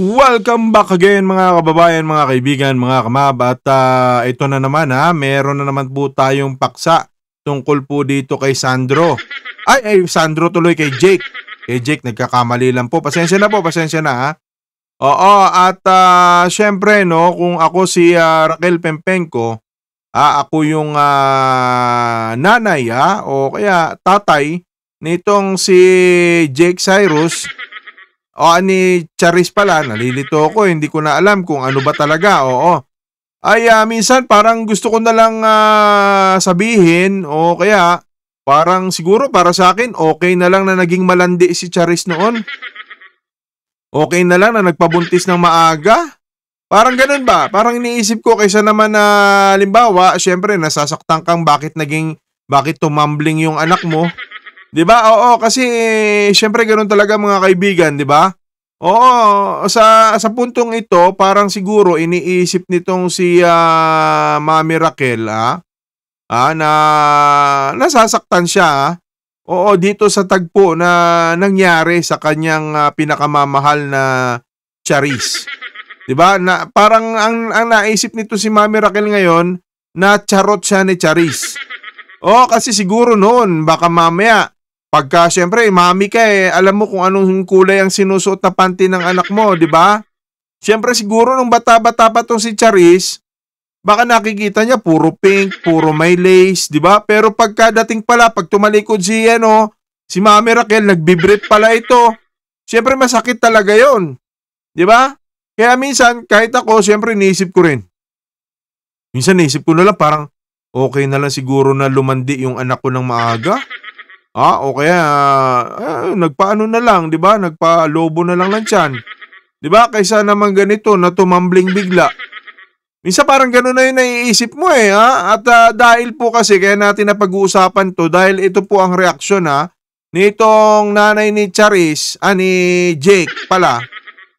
Welcome back again mga kababayan, mga kaibigan, mga kamab at uh, ito na naman ha, meron na naman po tayong paksa tungkol po dito kay Sandro. Ay, ay Sandro tuloy kay Jake. Kay Jake nagkakamali lang po. Pasensya na po, pasensya na ha. Oo, at uh, syempre no, kung ako si uh, Raquel Pempenko, uh, ako yung uh, nanay ha, o kaya tatay nitong si Jake Cyrus, o ni Charis pala, nalilito ako, hindi ko na alam kung ano ba talaga, oo. Ay uh, minsan parang gusto ko na lang uh, sabihin o kaya parang siguro para sa akin okay na lang na naging malandi si Charis noon. Okay na lang na nagpabuntis ng maaga. Parang ganun ba? Parang iniisip ko kaysa naman na uh, halimbawa, syempre nasasaktan kang bakit naging bakit tumambling yung anak mo. 'Di ba? Oo, kasi eh, syempre ganoon talaga mga kaibigan, 'di ba? Oo, sa sa puntong ito, parang siguro iniisip nitong si uh, Mami Raquel, ah, ah na nasasaktan siya. Ah. Oo, dito sa tagpo na nangyari sa kanyang uh, pinakamamahal na Charis. 'Di ba? Na parang ang, ang naisip nito si Mami Raquel ngayon na charot siya ni Charis. Oh, kasi siguro noon baka mamaya Pagka syempre, mami ka eh, alam mo kung anong kulay ang sinusuot na panty ng anak mo, di ba? Syempre siguro nung bata-bata pa tong si Charis, baka nakikita niya puro pink, puro may lace, di ba? Pero pagka dating pala, pag tumalikod si ano, si Mami Raquel, nagbibrip pala ito. Syempre masakit talaga yon, di ba? Kaya minsan, kahit ako, syempre iniisip ko rin. Minsan naisip ko na lang parang okay na lang siguro na lumandi yung anak ko ng maaga. Ah, o kaya ah, ah, nagpaano na lang, 'di ba? Nagpa-lobo na lang ng tiyan. 'Di ba? Kaysa naman ganito na tumambling bigla. Minsan parang gano'n na yung naiisip mo eh. Ha? At uh, dahil po kasi, kaya natin na pag-uusapan to, dahil ito po ang reaksyon ha, nitong nanay ni Charis, ah, Jake pala,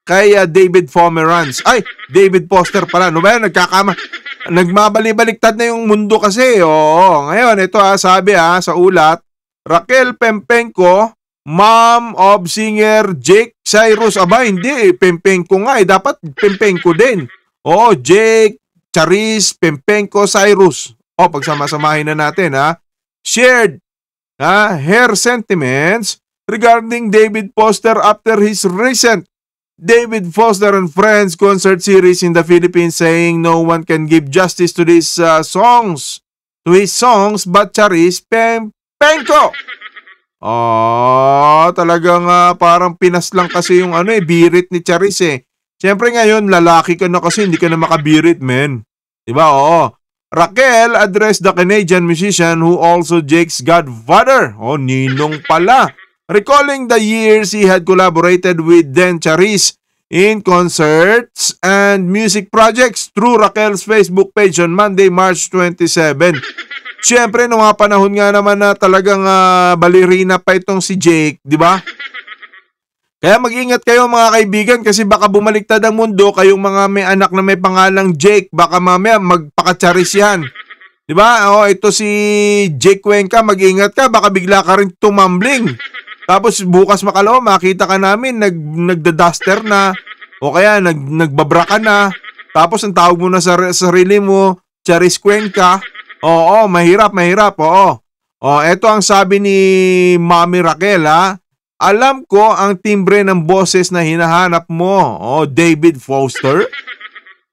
kay ah, David Pomeranz. Ay, David Poster pala. No ba yan? Nagkakama. Nagmabali-baliktad na yung mundo kasi. Oo. Ngayon, ito ha, sabi ha, sa ulat, Raquel Pempenko, mom of singer Jake Cyrus. Aba, hindi. Eh. Pempenko nga eh. Dapat Pempenko din. Oh, Jake, Charis, Pempenko, Cyrus. Oh, pagsama-samahin na natin ha. Shared ha, her sentiments regarding David Foster after his recent David Foster and Friends concert series in the Philippines saying no one can give justice to these uh, songs, to his songs, but Charis Pem Penko! Ah, talagang uh, parang pinas lang kasi yung ano eh, birit ni Charis eh. Siyempre ngayon, lalaki ka na kasi hindi ka na makabirit, men. Diba? Oo. Raquel addressed the Canadian musician who also Jake's godfather. Oh, ninong pala. Recalling the years he had collaborated with Dan Charis in concerts and music projects through Raquel's Facebook page on Monday, March 27. Siyempre, nung mga panahon nga naman na talagang uh, balirina pa itong si Jake, di ba? Kaya mag-ingat kayo mga kaibigan kasi baka bumaliktad ang mundo kayong mga may anak na may pangalang Jake. Baka mamaya magpakacharis yan. Di ba? O, ito si Jake Cuenca, mag-ingat ka. Baka bigla ka rin tumambling. Tapos bukas makalaw, makita ka namin nag, nagda-duster na o kaya nag, nagbabra ka na. Tapos ang tawag mo na sa sarili mo, Charis Cuenca. Oo, mahirap, mahirap, oo. Oh, ito ang sabi ni Mami Raquel ha. Alam ko ang timbre ng boses na hinahanap mo, oh, David Foster.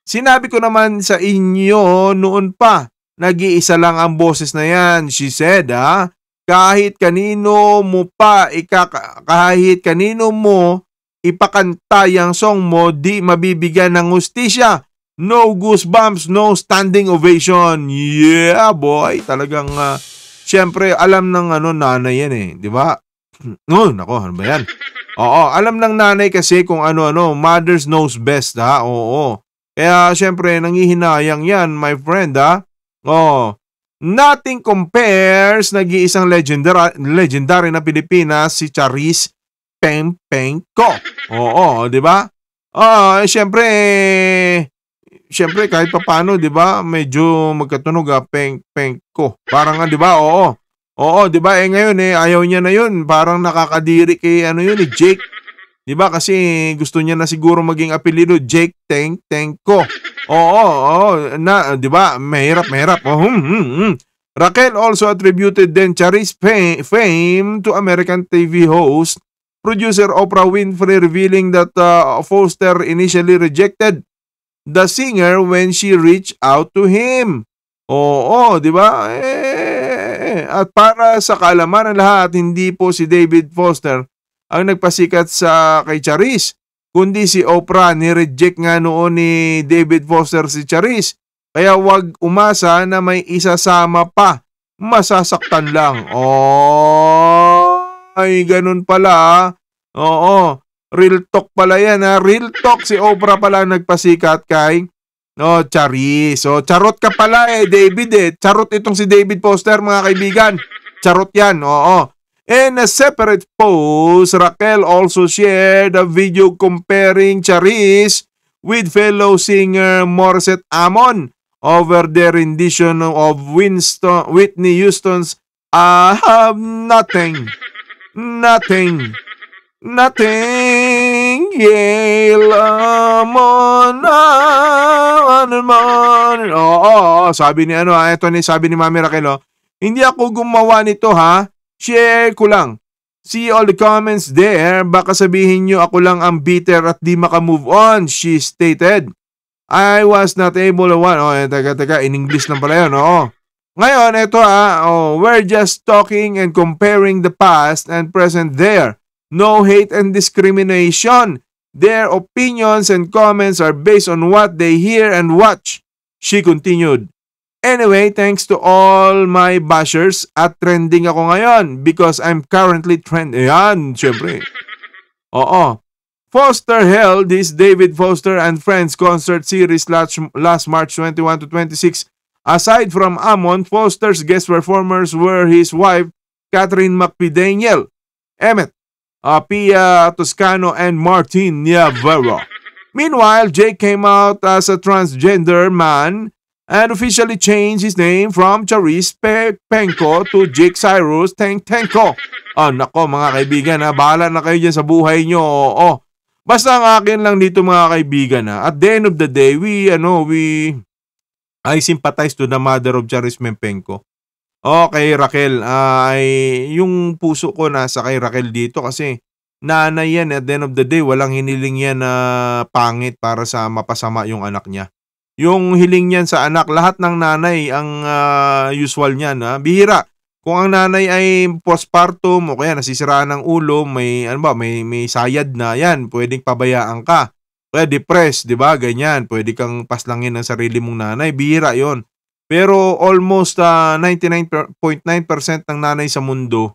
Sinabi ko naman sa inyo noon pa, nag-iisa lang ang boses na yan, she said ha. Kahit kanino mo pa, ikaka- kahit kanino mo ipakanta yung song mo, di mabibigyan ng hustisya No goosebumps, no standing ovation. Yeah, boy. Talagang, uh, syempre, alam ng ano, nanay yan eh. Di ba? No, oh, nako, ano ba yan? Oo, alam ng nanay kasi kung ano-ano, mother's knows best ha, oo. Kaya syempre, nangihinayang yan, my friend ha. Oo. Nothing compares, nag-iisang legendary, legendary na Pilipinas, si Charis Peng Oo, di ba? Oo, ah, eh, syempre, eh, syempre kahit papaano, 'di ba? Medyo magkatunog ah, peng peng ko. Parang 'di ba? Oo. Oo, 'di ba? Eh ngayon eh ayaw niya na 'yun. Parang nakakadiri kay ano 'yun, eh, Jake. 'Di ba? Kasi gusto niya na siguro maging apelyido Jake Tank Teng ko. Oo, oo, na 'di ba? Mahirap, mahirap. Oh, hmm, hmm, hmm. Raquel also attributed then Charis fame to American TV host producer Oprah Winfrey revealing that uh, Foster initially rejected the singer when she reached out to him. Oo, di ba? Eh, at para sa kaalaman ng lahat, hindi po si David Foster ang nagpasikat sa kay Charis, kundi si Oprah. ni-reject nga noon ni David Foster si Charis. Kaya wag umasa na may isasama pa. Masasaktan lang. Oh, ay ganun pala. Ah. Oo. Real talk pala yan ha. Real talk si Oprah pala nagpasikat kay no, Charis. So, charot ka pala eh, David eh. Charot itong si David Poster, mga kaibigan. Charot yan, oo. In a separate post, Raquel also shared a video comparing Charis with fellow singer Morissette Amon over their rendition of Winston, Whitney Houston's I Have Nothing, Nothing Nothing yellow mon on mon. sabi ni ano, ito ah, ni sabi ni Mami Raquel, oh, hindi ako gumawa nito ha. Share ko lang. See all the comments there. Baka sabihin niyo ako lang ang bitter at di makamove on, she stated. I was not able to one. Oh, ano, eh, taga, taga, in English lang pala yun, oo. Ngayon, ito ah, oh, we're just talking and comparing the past and present there. no hate and discrimination. Their opinions and comments are based on what they hear and watch. She continued. Anyway, thanks to all my bashers at trending ako ngayon because I'm currently trend... Ayan, syempre. Oo. Foster held his David Foster and Friends concert series last, last March 21 to 26. Aside from Amon, Foster's guest performers were his wife, Catherine McPhee Daniel, Emmett, uh, Pia Toscano, and Martin Niavero. Meanwhile, Jake came out as a transgender man and officially changed his name from Charis Pe Penko to Jake Cyrus Tank Tenko. Oh, ah, nako mga kaibigan, ha? Ah, bahala na kayo dyan sa buhay nyo. Oo. Oh, Basta ang akin lang dito mga kaibigan ha. At the end of the day, we, ano, we, I sympathize to the mother of Charis Mempenko. Okay, oh, Raquel. Ah, ay, yung puso ko nasa kay Raquel dito kasi nanay yan at the end of the day, walang hiniling yan na pangit para sa mapasama yung anak niya. Yung hiling niyan sa anak, lahat ng nanay ang uh, usual niyan. Ha? Ah. Bihira. Kung ang nanay ay postpartum o kaya nasisiraan ng ulo, may, ano ba, may, may sayad na yan, pwedeng pabayaan ka. Kaya depressed, di ba? Ganyan. Pwede kang paslangin ng sarili mong nanay. Bihira yon pero almost uh, ah, 99.9% ng nanay sa mundo,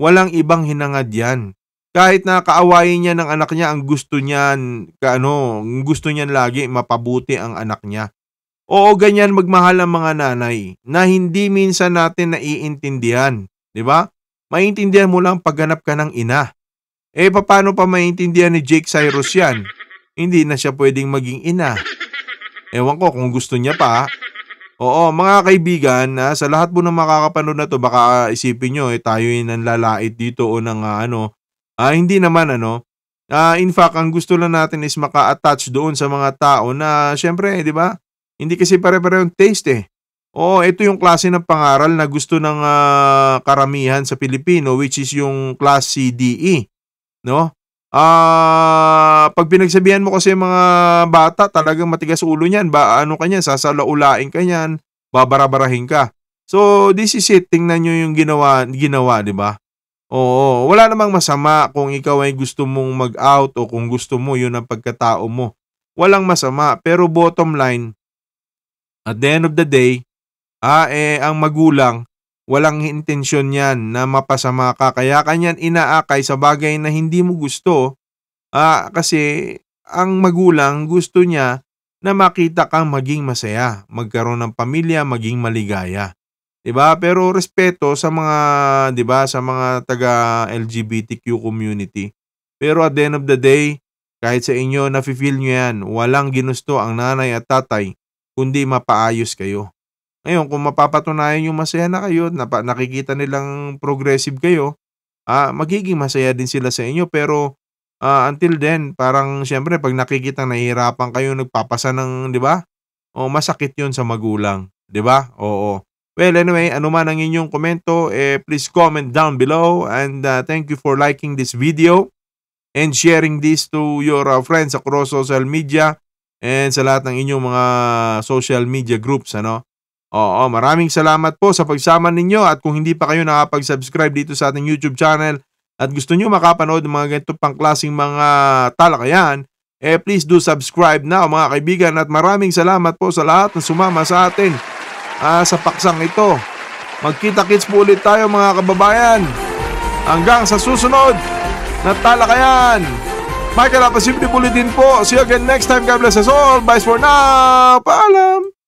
walang ibang hinangad yan. Kahit na kaawayin niya ng anak niya, ang gusto niyan, kaano, gusto niyan lagi, mapabuti ang anak niya. Oo, ganyan magmahal ang mga nanay na hindi minsan natin naiintindihan. Di ba? Maintindihan mo lang pagganap ka ng ina. Eh, paano pa maintindihan ni Jake Cyrus yan? Hindi na siya pwedeng maging ina. Ewan ko kung gusto niya pa. Oo, mga kaibigan, ha, sa lahat po ng makakapanood na to, baka isipin nyo, eh, tayo yung nanlalait dito o nang uh, ano. Uh, hindi naman, ano. Uh, in fact, ang gusto lang natin is maka-attach doon sa mga tao na, syempre, eh, di ba? Hindi kasi pare-pareho yung taste eh. Oo, ito yung klase ng pangaral na gusto ng uh, karamihan sa Pilipino, which is yung class CDE. No? Ah, uh, pag pinagsabihan mo kasi mga bata, talagang matigas ulo niyan. Ba, ano kanya, niyan, sasalaulain kanyan, niyan, babarabarahin ka. So, this is it. Tingnan niyo yung ginawa, ginawa di ba? Oo, wala namang masama kung ikaw ay gusto mong mag-out o kung gusto mo yun ang pagkatao mo. Walang masama, pero bottom line, at the end of the day, ah, eh, ang magulang, Walang intensyon yan na mapasama ka. Kaya kanyan inaakay sa bagay na hindi mo gusto. Ah, kasi ang magulang gusto niya na makita kang maging masaya, magkaroon ng pamilya, maging maligaya. 'Di ba? Pero respeto sa mga 'di ba sa mga taga LGBTQ community. Pero at the end of the day, kahit sa inyo nafi-feel niyo 'yan, walang ginusto ang nanay at tatay kundi mapaayos kayo. Ngayon, kung mapapatunayan yung masaya na kayo, napa, nakikita nilang progressive kayo, ah, magiging masaya din sila sa inyo. Pero ah, until then, parang siyempre pag nakikita nahihirapan kayo, nagpapasa ng, di ba? O masakit yun sa magulang, di ba? Oo. Well, anyway, ano man ang inyong komento, eh, please comment down below. And uh, thank you for liking this video and sharing this to your uh, friends across social media and sa lahat ng inyong mga social media groups, ano? Oo, maraming salamat po sa pagsama ninyo at kung hindi pa kayo nakapag-subscribe dito sa ating YouTube channel at gusto nyo makapanood ng mga ganito pang klaseng mga talakayan, eh please do subscribe na mga kaibigan at maraming salamat po sa lahat na sumama sa atin uh, sa paksang ito. Magkita-kits po ulit tayo mga kababayan. Hanggang sa susunod na talakayan. Michael Apasimple po ulit din po. See you again next time. God bless us all. Bye for now. Paalam.